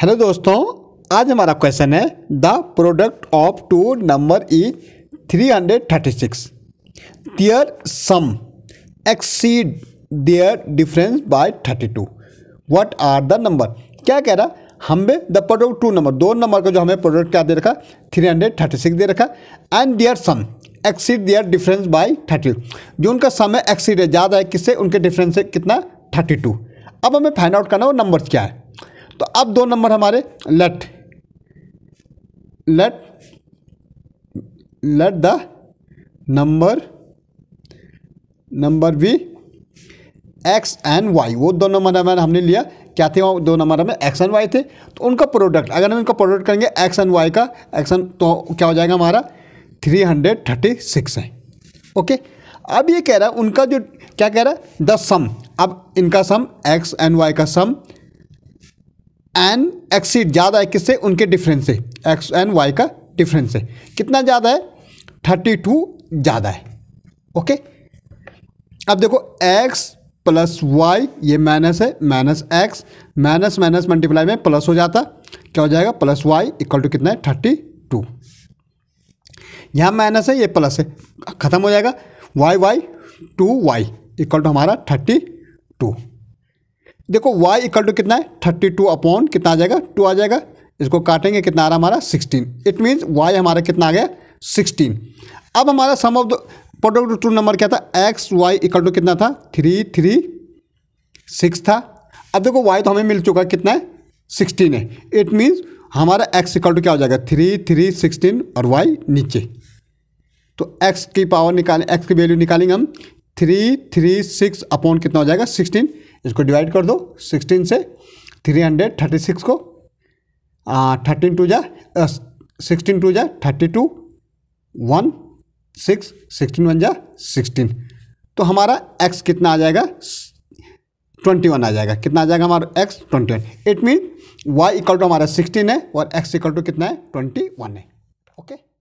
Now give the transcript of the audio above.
Hello दोस्तों आज हमारा क्वेश्चन है the product of two number is three hundred thirty six their sum exceed their difference by thirty two what are the number क्या कह रहा हमें द प्रोडक्ट टू नंबर दो number का जो हमें प्रोडक्ट क्या दे रखा थ्री हंड्रेड थर्टी सिक्स दे रखा and their sum exceed their difference by thirty जो उनका सम है एक्सीड है ज़्यादा है किससे उनके डिफरेंस है कितना थर्टी टू अब हमें फाइंड आउट करना वो नंबर क्या है तो अब दो नंबर हमारे let let let the number number be x and y वो दो नंबर हमने लिया क्या थे वो दो नंबर हमें एक्स एंड वाई थे तो उनका प्रोडक्ट अगर हम इनका प्रोडक्ट करेंगे एक्स एंड वाई का एक्स एंड तो क्या हो जाएगा हमारा थ्री हंड्रेड थर्टी सिक्स है ओके अब ये कह रहा है उनका जो क्या कह रहा है द सम अब इनका सम एक्स एंड वाई का सम एन एक्सीड ज़्यादा है किससे उनके डिफरेंस से एक्स एन वाई का डिफरेंस है कितना ज़्यादा है थर्टी टू ज़्यादा है ओके अब देखो एक्स प्लस वाई ये माइनस है minus x minus minus multiply में प्लस हो जाता क्या हो जाएगा प्लस वाई इक्वल टू कितना है थर्टी टू यहाँ माइनस है ये प्लस है ख़त्म हो जाएगा y y two y equal to हमारा थर्टी टू देखो y इक्वल टू कितना है थर्टी टू अपॉन कितना आ जाएगा टू आ जाएगा इसको काटेंगे कितना आ रहा हमारा सिक्सटीन इट मीन्स वाई हमारा कितना आ गया सिक्सटीन अब हमारा sum of the product two number क्या था एक्स वाई इक्वल टू कितना था थ्री थ्री सिक्स था अब देखो वाई तो हमें मिल चुका कितना है सिक्सटीन है इट मीन्स हमारा एक्स इक्वल टू क्या हो जाएगा थ्री थ्री सिक्सटीन और वाई नीचे तो एक्स की पावर निकाल एक्स की वैल्यू निकालेंगे हम थ्री थ्री सिक्स अपॉन कितना हो जाएगा सिक्सटीन इसको डिवाइड कर दो सिक्सटीन से थ्री हंड्रेड थर्टी सिक्स को थर्टीन टू जा सिक्सटीन टू जा thirty two one six sixteen one जा सिक्सटीन तो हमारा एक्स कितना आ जाएगा ट्वेंटी वन आ जाएगा कितना आ जाएगा हमारा x twenty one it mean y equal to हमारा सिक्सटीन है और एक्स इक्वल टू कितना है ट्वेंटी वन है ओके okay?